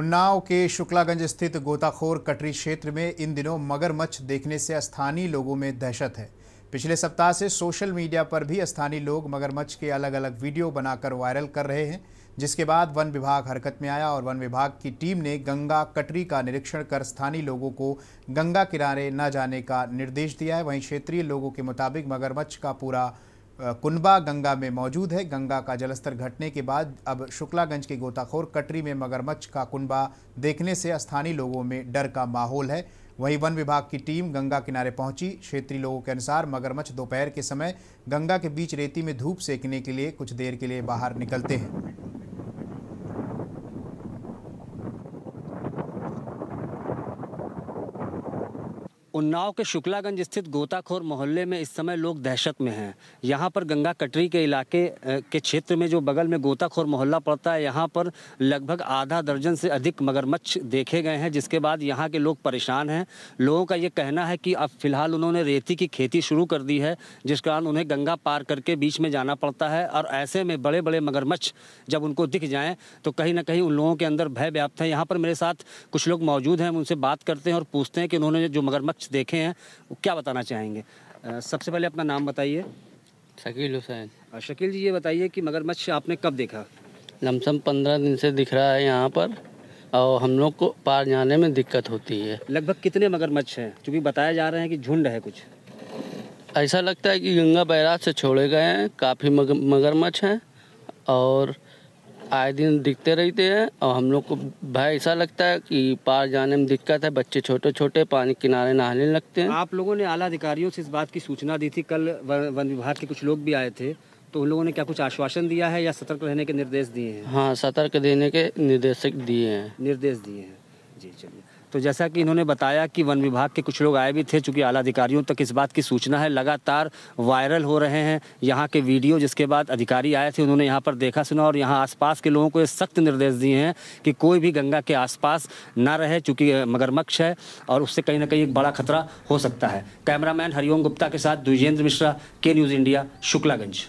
उन्नाव के शुक्लागंज स्थित गोताखोर कटरी क्षेत्र में इन दिनों मगरमच्छ देखने से स्थानीय लोगों में दहशत है पिछले सप्ताह से सोशल मीडिया पर भी स्थानीय लोग मगरमच्छ के अलग अलग वीडियो बनाकर वायरल कर रहे हैं जिसके बाद वन विभाग हरकत में आया और वन विभाग की टीम ने गंगा कटरी का निरीक्षण कर स्थानीय लोगों को गंगा किनारे न जाने का निर्देश दिया है वहीं क्षेत्रीय लोगों के मुताबिक मगरमच्छ का पूरा कुनबा गंगा में मौजूद है गंगा का जलस्तर घटने के बाद अब शुक्लागंज के गोताखोर कटरी में मगरमच्छ का कुनबा देखने से स्थानीय लोगों में डर का माहौल है वहीं वन विभाग की टीम गंगा किनारे पहुंची क्षेत्रीय लोगों के अनुसार मगरमच्छ दोपहर के समय गंगा के बीच रेती में धूप सेकने के लिए कुछ देर के लिए बाहर निकलते हैं उन्नाव के शुक्लागंज स्थित गोताखोर मोहल्ले में इस समय लोग दहशत में हैं यहाँ पर गंगा कटरी के इलाके के क्षेत्र में जो बगल में गोताखोर मोहल्ला पड़ता है यहाँ पर लगभग आधा दर्जन से अधिक मगरमच्छ देखे गए हैं जिसके बाद यहाँ के लोग परेशान हैं लोगों का ये कहना है कि अब फिलहाल उन्होंने रेती की खेती शुरू कर दी है जिस कारण उन्हें गंगा पार करके बीच में जाना पड़ता है और ऐसे में बड़े बड़े मगरमच्छ जब उनको दिख जाएँ तो कहीं ना कहीं उन लोगों के अंदर भय व्याप्त है यहाँ पर मेरे साथ कुछ लोग मौजूद हैं उनसे बात करते हैं और पूछते हैं कि उन्होंने जो मगरमच्छ कुछ देखे हैं वो क्या बताना चाहेंगे सबसे पहले अपना नाम बताइए शकील हुसैन और शकील जी ये बताइए कि मगरमच्छ आपने कब देखा लमसम पंद्रह दिन से दिख रहा है यहाँ पर और हम लोग को पार जाने में दिक्कत होती है लगभग कितने मगरमच्छ हैं क्योंकि बताया जा रहे हैं कि झुंड है कुछ ऐसा लगता है कि गंगा बैराज से छोड़े गए हैं काफ़ी मगरमच्छ हैं और आए दिन दिखते रहते हैं और हम लोग को भाई ऐसा लगता है कि पार जाने में दिक्कत है बच्चे छोटे छोटे पानी किनारे नहाने लगते हैं आप लोगों ने आला अधिकारियों से इस बात की सूचना दी थी कल वन विभाग के कुछ लोग भी आए थे तो उन लोगों ने क्या कुछ आश्वासन दिया है या सतर्क रहने के निर्देश दिए हैं हाँ सतर्क देने के निर्देशक दिए हैं निर्देश दिए हैं जी चलिए तो जैसा कि इन्होंने बताया कि वन विभाग के कुछ लोग आए भी थे चूँकि आला अधिकारियों तक इस बात की सूचना है लगातार वायरल हो रहे हैं यहाँ के वीडियो जिसके बाद अधिकारी आए थे उन्होंने यहाँ पर देखा सुना और यहाँ आसपास के लोगों को ये सख्त निर्देश दिए हैं कि कोई भी गंगा के आसपास ना रहे चूँकि मगरमक्ष है और उससे कहीं ना कहीं एक बड़ा खतरा हो सकता है कैमरामैन हरिओम गुप्ता के साथ द्विजेंद्र मिश्रा के न्यूज़ इंडिया शुक्लागंज